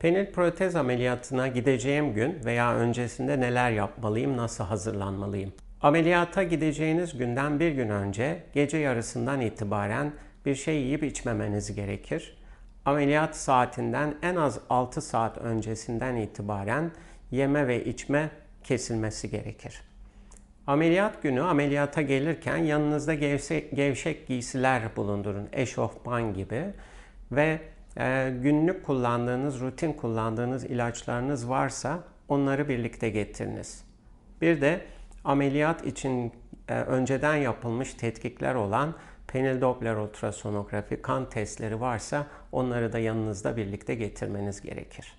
Penil protez ameliyatına gideceğim gün veya öncesinde neler yapmalıyım, nasıl hazırlanmalıyım? Ameliyata gideceğiniz günden bir gün önce gece yarısından itibaren bir şey yiyip içmemeniz gerekir. Ameliyat saatinden en az 6 saat öncesinden itibaren yeme ve içme kesilmesi gerekir. Ameliyat günü ameliyata gelirken yanınızda gevşek, gevşek giysiler bulundurun, eşofman gibi ve ee, günlük kullandığınız, rutin kullandığınız ilaçlarınız varsa onları birlikte getiriniz. Bir de ameliyat için e, önceden yapılmış tetkikler olan penil Doppler ultrasonografi kan testleri varsa onları da yanınızda birlikte getirmeniz gerekir.